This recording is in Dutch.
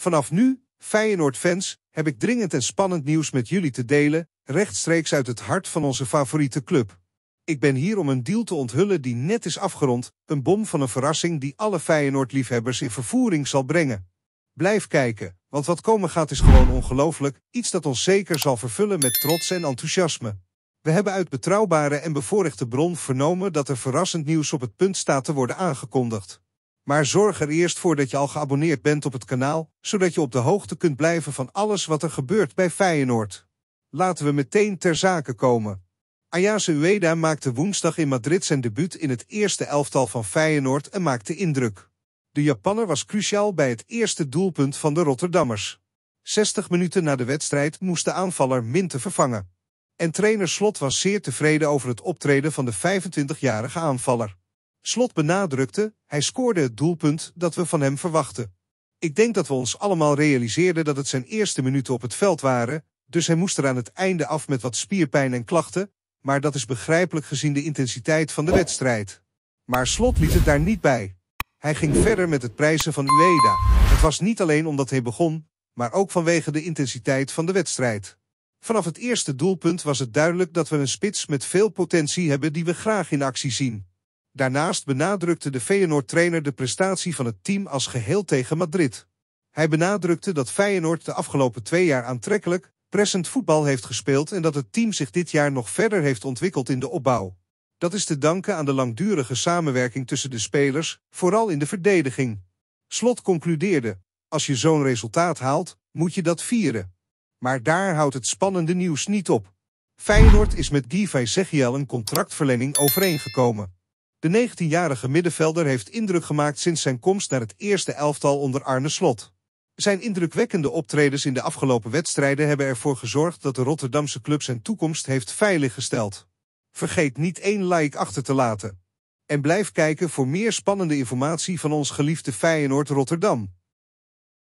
Vanaf nu, Feyenoord-fans, heb ik dringend en spannend nieuws met jullie te delen, rechtstreeks uit het hart van onze favoriete club. Ik ben hier om een deal te onthullen die net is afgerond, een bom van een verrassing die alle Feyenoord-liefhebbers in vervoering zal brengen. Blijf kijken, want wat komen gaat is gewoon ongelooflijk, iets dat ons zeker zal vervullen met trots en enthousiasme. We hebben uit betrouwbare en bevoorrechte bron vernomen dat er verrassend nieuws op het punt staat te worden aangekondigd. Maar zorg er eerst voor dat je al geabonneerd bent op het kanaal, zodat je op de hoogte kunt blijven van alles wat er gebeurt bij Feyenoord. Laten we meteen ter zake komen. Ayase Ueda maakte woensdag in Madrid zijn debuut in het eerste elftal van Feyenoord en maakte indruk. De Japanner was cruciaal bij het eerste doelpunt van de Rotterdammers. 60 minuten na de wedstrijd moest de aanvaller Minte vervangen. En trainer Slot was zeer tevreden over het optreden van de 25-jarige aanvaller. Slot benadrukte, hij scoorde het doelpunt dat we van hem verwachten. Ik denk dat we ons allemaal realiseerden dat het zijn eerste minuten op het veld waren, dus hij moest er aan het einde af met wat spierpijn en klachten, maar dat is begrijpelijk gezien de intensiteit van de wedstrijd. Maar Slot liet het daar niet bij. Hij ging verder met het prijzen van Ueda. Het was niet alleen omdat hij begon, maar ook vanwege de intensiteit van de wedstrijd. Vanaf het eerste doelpunt was het duidelijk dat we een spits met veel potentie hebben die we graag in actie zien. Daarnaast benadrukte de Feyenoord-trainer de prestatie van het team als geheel tegen Madrid. Hij benadrukte dat Feyenoord de afgelopen twee jaar aantrekkelijk, pressend voetbal heeft gespeeld en dat het team zich dit jaar nog verder heeft ontwikkeld in de opbouw. Dat is te danken aan de langdurige samenwerking tussen de spelers, vooral in de verdediging. Slot concludeerde, als je zo'n resultaat haalt, moet je dat vieren. Maar daar houdt het spannende nieuws niet op. Feyenoord is met Guy Segiel een contractverlening overeengekomen. De 19-jarige middenvelder heeft indruk gemaakt sinds zijn komst naar het eerste elftal onder Arne Slot. Zijn indrukwekkende optredens in de afgelopen wedstrijden hebben ervoor gezorgd dat de Rotterdamse club zijn toekomst heeft veilig gesteld. Vergeet niet één like achter te laten. En blijf kijken voor meer spannende informatie van ons geliefde Feyenoord Rotterdam.